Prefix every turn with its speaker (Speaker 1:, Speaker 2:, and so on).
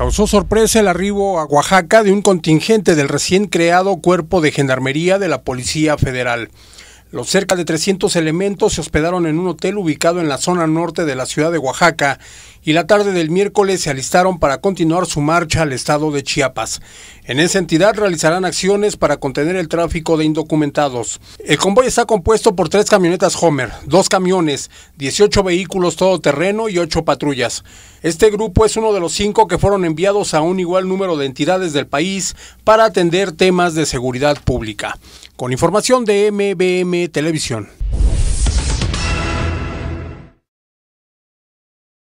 Speaker 1: Causó sorpresa el arribo a Oaxaca de un contingente del recién creado Cuerpo de Gendarmería de la Policía Federal. Los cerca de 300 elementos se hospedaron en un hotel ubicado en la zona norte de la ciudad de Oaxaca y la tarde del miércoles se alistaron para continuar su marcha al estado de Chiapas. En esa entidad realizarán acciones para contener el tráfico de indocumentados. El convoy está compuesto por tres camionetas Homer, dos camiones, 18 vehículos todoterreno y ocho patrullas. Este grupo es uno de los cinco que fueron enviados a un igual número de entidades del país para atender temas de seguridad pública. Con información de MBM Televisión.